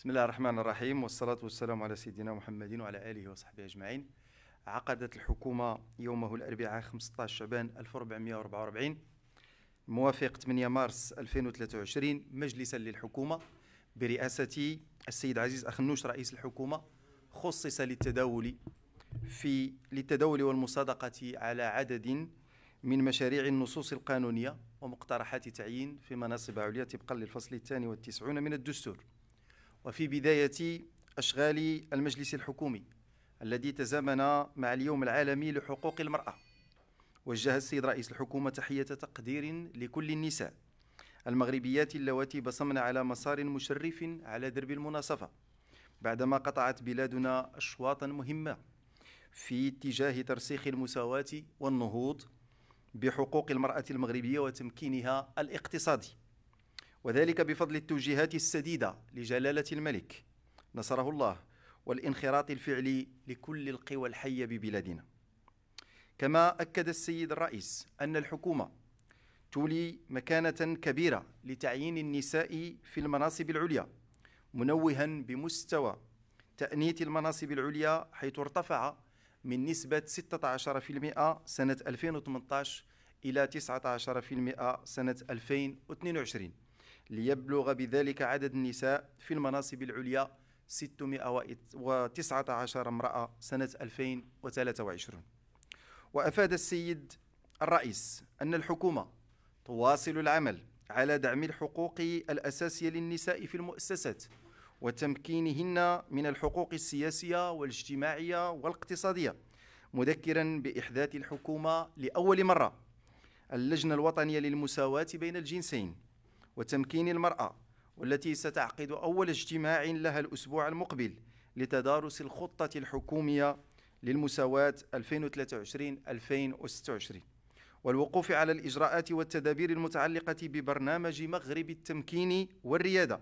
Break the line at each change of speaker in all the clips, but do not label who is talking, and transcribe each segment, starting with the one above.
بسم الله الرحمن الرحيم والصلاة والسلام على سيدنا محمد وعلى آله وصحبه أجمعين عقدت الحكومة يومه الأربعاء 15 شعبان 1444 موافق 8 مارس 2023 مجلسا للحكومة برئاسة السيد عزيز أخنوش رئيس الحكومة خصص للتداول في للتداول والمصادقة على عدد من مشاريع النصوص القانونية ومقترحات تعيين في مناصب عليا طبقا للفصل الثاني والتسعون من الدستور وفي بداية أشغال المجلس الحكومي الذي تزامن مع اليوم العالمي لحقوق المرأة وجه السيد رئيس الحكومة تحية تقدير لكل النساء المغربيات اللواتي بصمن على مسار مشرف على درب المناصفة بعدما قطعت بلادنا أشواطا مهمة في اتجاه ترسيخ المساواة والنهوض بحقوق المرأة المغربية وتمكينها الاقتصادي وذلك بفضل التوجيهات السديدة لجلالة الملك نصره الله والانخراط الفعلي لكل القوى الحية ببلادنا كما أكد السيد الرئيس أن الحكومة تولي مكانة كبيرة لتعيين النساء في المناصب العليا منوها بمستوى تأنية المناصب العليا حيث ارتفع من نسبة 16% سنة 2018 إلى 19% سنة 2022 ليبلغ بذلك عدد النساء في المناصب العليا 619 امرأة سنة 2023 وأفاد السيد الرئيس أن الحكومة تواصل العمل على دعم الحقوق الأساسية للنساء في المؤسسات وتمكينهن من الحقوق السياسية والاجتماعية والاقتصادية مذكرا بإحداث الحكومة لأول مرة اللجنة الوطنية للمساواة بين الجنسين وتمكين المرأة والتي ستعقد أول اجتماع لها الأسبوع المقبل لتدارس الخطة الحكومية للمساواة 2023-2026 والوقوف على الإجراءات والتدابير المتعلقة ببرنامج مغرب التمكين والريادة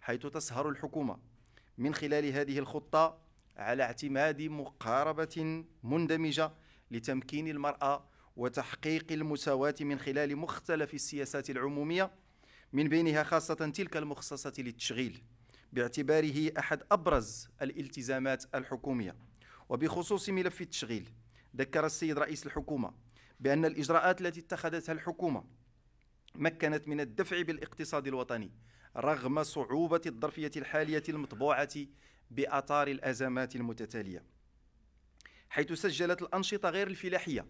حيث تسهر الحكومة من خلال هذه الخطة على اعتماد مقاربة مندمجة لتمكين المرأة وتحقيق المساواة من خلال مختلف السياسات العمومية من بينها خاصة تلك المخصصة للتشغيل باعتباره أحد أبرز الالتزامات الحكومية وبخصوص ملف التشغيل ذكر السيد رئيس الحكومة بأن الإجراءات التي اتخذتها الحكومة مكنت من الدفع بالاقتصاد الوطني رغم صعوبة الظرفية الحالية المطبوعة بأطار الأزمات المتتالية حيث سجلت الأنشطة غير الفلاحية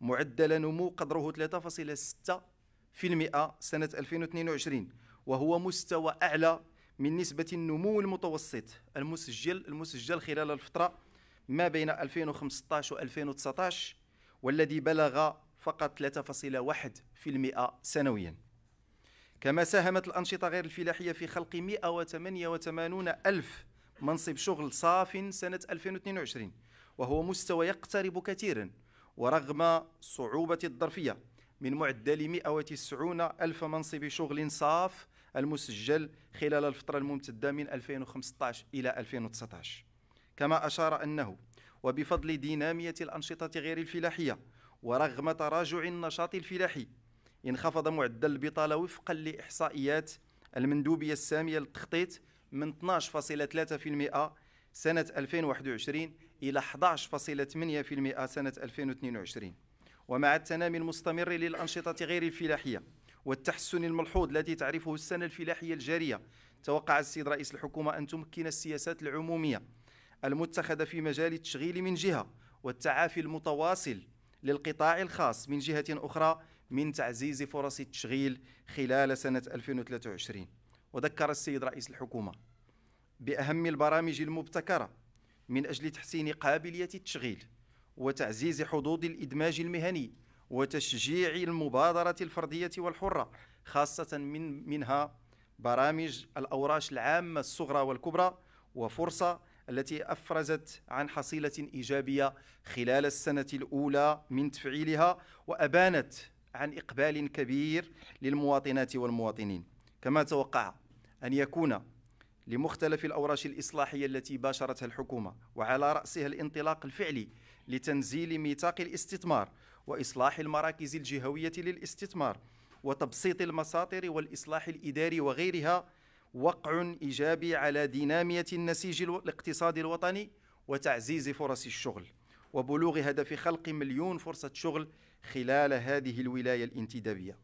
معدل نمو قدره 3.6 في المئة سنة 2022 وهو مستوى أعلى من نسبة النمو المتوسط المسجل المسجل خلال الفترة ما بين 2015 و 2019 والذي بلغ فقط 3.1% سنويا كما ساهمت الأنشطة غير الفلاحية في خلق 188 ألف منصب شغل صاف سنة 2022 وهو مستوى يقترب كثيرا ورغم صعوبة الظرفية من معدل 190 ألف منصب شغل صاف المسجل خلال الفترة الممتدة من 2015 إلى 2019 كما أشار أنه وبفضل دينامية الأنشطة غير الفلاحية ورغم تراجع النشاط الفلاحي انخفض معدل البطالة وفقا لإحصائيات المندوبية السامية للتخطيط من 12.3% سنة 2021 إلى 11.8% سنة 2022 ومع التنامي المستمر للأنشطة غير الفلاحية والتحسن الملحوظ الذي تعرفه السنة الفلاحية الجارية توقع السيد رئيس الحكومة أن تمكن السياسات العمومية المتخذة في مجال التشغيل من جهة والتعافي المتواصل للقطاع الخاص من جهة أخرى من تعزيز فرص التشغيل خلال سنة 2023 وذكر السيد رئيس الحكومة بأهم البرامج المبتكرة من أجل تحسين قابلية التشغيل وتعزيز حظوظ الإدماج المهني وتشجيع المبادرة الفردية والحرة خاصة من منها برامج الأوراش العامة الصغرى والكبرى وفرصة التي أفرزت عن حصيلة إيجابية خلال السنة الأولى من تفعيلها وأبانت عن إقبال كبير للمواطنات والمواطنين كما توقع أن يكون لمختلف الأوراش الإصلاحية التي باشرتها الحكومة وعلى رأسها الانطلاق الفعلي لتنزيل ميثاق الاستثمار واصلاح المراكز الجهويه للاستثمار وتبسيط المساطر والاصلاح الاداري وغيرها وقع ايجابي على ديناميه النسيج الاقتصادي الوطني وتعزيز فرص الشغل وبلوغ هدف خلق مليون فرصه شغل خلال هذه الولايه الانتدابيه.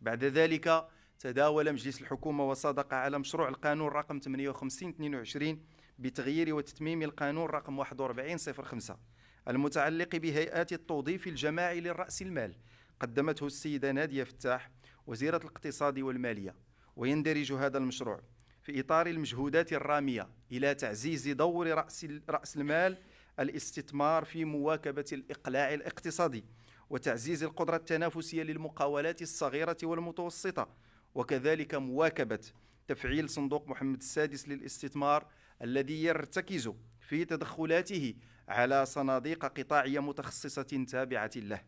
بعد ذلك تداول مجلس الحكومه وصادق على مشروع القانون رقم 58 22 بتغيير وتتميم القانون رقم 41 05 المتعلق بهيئات التوظيف الجماعي للرأس المال قدمته السيدة نادية فتاح وزيرة الاقتصاد والمالية ويندرج هذا المشروع في إطار المجهودات الرامية إلى تعزيز دور رأس, رأس المال الاستثمار في مواكبة الإقلاع الاقتصادي وتعزيز القدرة التنافسية للمقاولات الصغيرة والمتوسطة وكذلك مواكبة تفعيل صندوق محمد السادس للاستثمار الذي يرتكز في تدخلاته على صناديق قطاعيه متخصصه تابعه له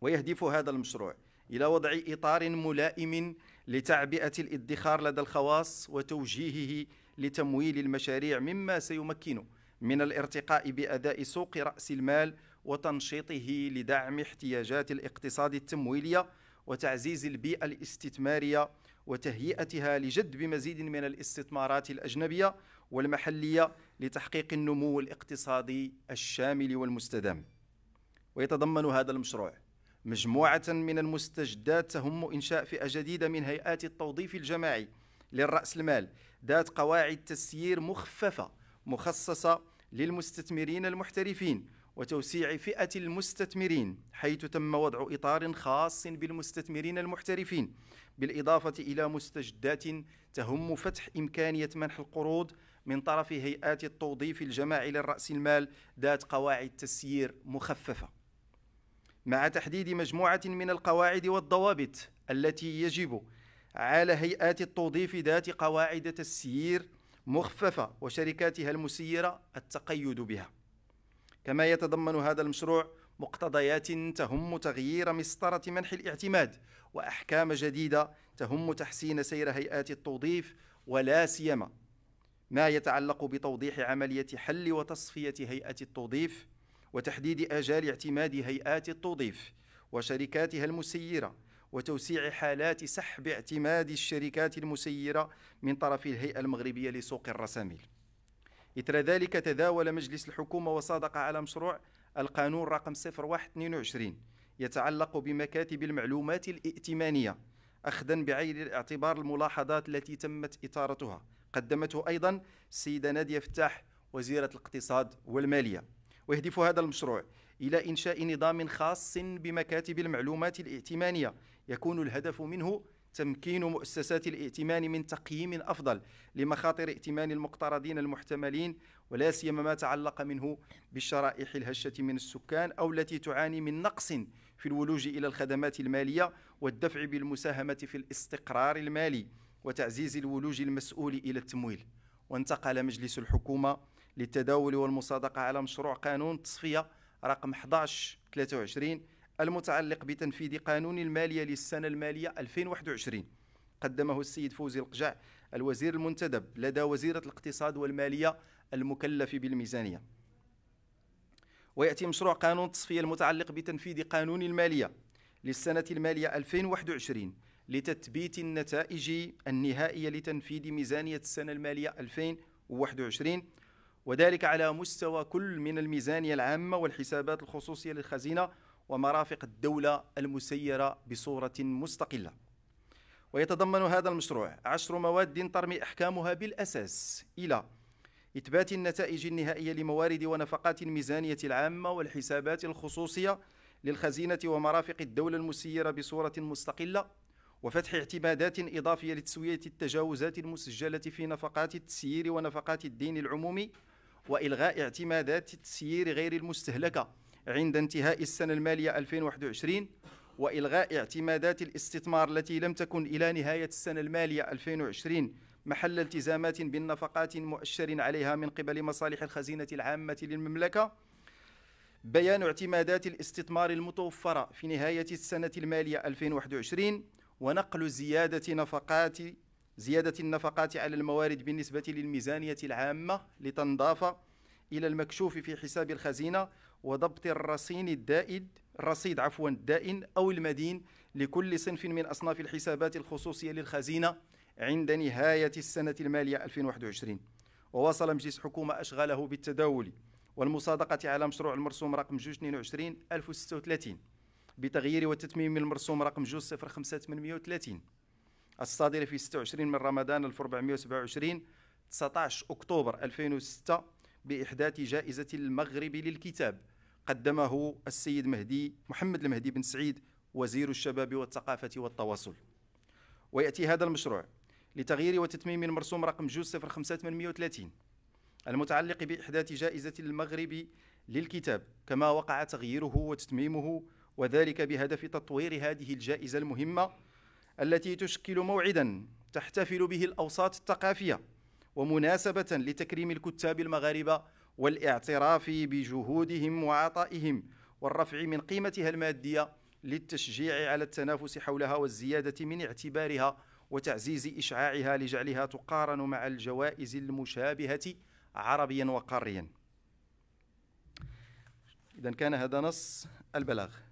ويهدف هذا المشروع الى وضع اطار ملائم لتعبئه الادخار لدى الخواص وتوجيهه لتمويل المشاريع مما سيمكن من الارتقاء باداء سوق راس المال وتنشيطه لدعم احتياجات الاقتصاد التمويليه وتعزيز البيئه الاستثماريه وتهيئتها لجذب مزيد من الاستثمارات الأجنبية والمحلية لتحقيق النمو الاقتصادي الشامل والمستدام ويتضمن هذا المشروع مجموعة من المستجدات تهم إنشاء فئة جديدة من هيئات التوظيف الجماعي للرأس المال ذات قواعد تسيير مخففة مخصصة للمستثمرين المحترفين وتوسيع فئة المستثمرين حيث تم وضع إطار خاص بالمستثمرين المحترفين بالإضافة إلى مستجدات تهم فتح إمكانية منح القروض من طرف هيئات التوظيف الجماعي للرأس المال ذات قواعد تسيير مخففة مع تحديد مجموعة من القواعد والضوابط التي يجب على هيئات التوظيف ذات قواعد تسيير مخففة وشركاتها المسيرة التقيد بها كما يتضمن هذا المشروع مقتضيات تهم تغيير مسطرة منح الاعتماد وأحكام جديدة تهم تحسين سير هيئات التوظيف ولا سيما ما يتعلق بتوضيح عملية حل وتصفية هيئة التوظيف وتحديد آجال اعتماد هيئات التوظيف وشركاتها المسيرة وتوسيع حالات سحب اعتماد الشركات المسيرة من طرف الهيئة المغربية لسوق الرساميل إثر ذلك تداول مجلس الحكومة وصادق على مشروع القانون رقم 0122 يتعلق بمكاتب المعلومات الائتمانية أخذا بعين الاعتبار الملاحظات التي تمت إثارتها قدمته أيضا السيدة نادية فتاح وزيرة الاقتصاد والمالية ويهدف هذا المشروع إلى إنشاء نظام خاص بمكاتب المعلومات الائتمانية يكون الهدف منه تمكين مؤسسات الائتمان من تقييم افضل لمخاطر ائتمان المقترضين المحتملين ولا سيما ما تعلق منه بالشرائح الهشه من السكان او التي تعاني من نقص في الولوج الى الخدمات الماليه والدفع بالمساهمه في الاستقرار المالي وتعزيز الولوج المسؤول الى التمويل وانتقل مجلس الحكومه للتداول والمصادقه على مشروع قانون تصفيه رقم 1123 المتعلق بتنفيذ قانون المالية للسنة المالية 2021 قدمه السيد فوزي القجع الوزير المنتدب لدى وزيرة الاقتصاد والمالية المكلف بالميزانية ويأتي مشروع قانون التصفية المتعلق بتنفيذ قانون المالية للسنة المالية 2021 لتثبيت النتائج النهائية لتنفيذ ميزانية السنة المالية 2021 وذلك على مستوى كل من الميزانية العامة والحسابات الخصوصية للخزينة ومرافق الدولة المسيرة بصورة مستقلة ويتضمن هذا المشروع عشر مواد ترمي أحكامها بالأساس إلى إثبات النتائج النهائية لموارد ونفقات الميزانية العامة والحسابات الخصوصية للخزينة ومرافق الدولة المسيرة بصورة مستقلة وفتح اعتمادات إضافية لتسوية التجاوزات المسجلة في نفقات التسيير ونفقات الدين العمومي وإلغاء اعتمادات التسيير غير المستهلكة عند انتهاء السنة المالية 2021 وإلغاء اعتمادات الاستثمار التي لم تكن إلى نهاية السنة المالية 2020 محل التزامات بالنفقات مؤشر عليها من قبل مصالح الخزينة العامة للمملكة بيان اعتمادات الاستثمار المتوفرة في نهاية السنة المالية 2021 ونقل زيادة نفقات زيادة النفقات على الموارد بالنسبة للميزانية العامة لتنضاف إلى المكشوف في حساب الخزينة وضبط الرصين الدائد الرصيد عفوا الدائن أو المدين لكل صنف من أصناف الحسابات الخصوصية للخزينة عند نهاية السنة المالية 2021 وواصل مجلس حكومة أشغاله بالتداول والمصادقة على مشروع المرسوم رقم 222 1036 بتغيير وتتميم المرسوم رقم 205 الصادر في 26 من رمضان 1427 19 أكتوبر 2006 بإحداث جائزة المغرب للكتاب قدمه السيد مهدي محمد المهدي بن سعيد وزير الشباب والثقافة والتواصل ويأتي هذا المشروع لتغيير وتتميم المرسوم رقم 205 المتعلق بإحداث جائزة المغرب للكتاب كما وقع تغييره وتتميمه وذلك بهدف تطوير هذه الجائزة المهمة التي تشكل موعدا تحتفل به الأوساط الثقافية ومناسبة لتكريم الكتاب المغاربة والاعتراف بجهودهم وعطائهم والرفع من قيمتها المادية للتشجيع على التنافس حولها والزيادة من اعتبارها وتعزيز إشعاعها لجعلها تقارن مع الجوائز المشابهة عربيا وقاريا إذا كان هذا نص البلاغ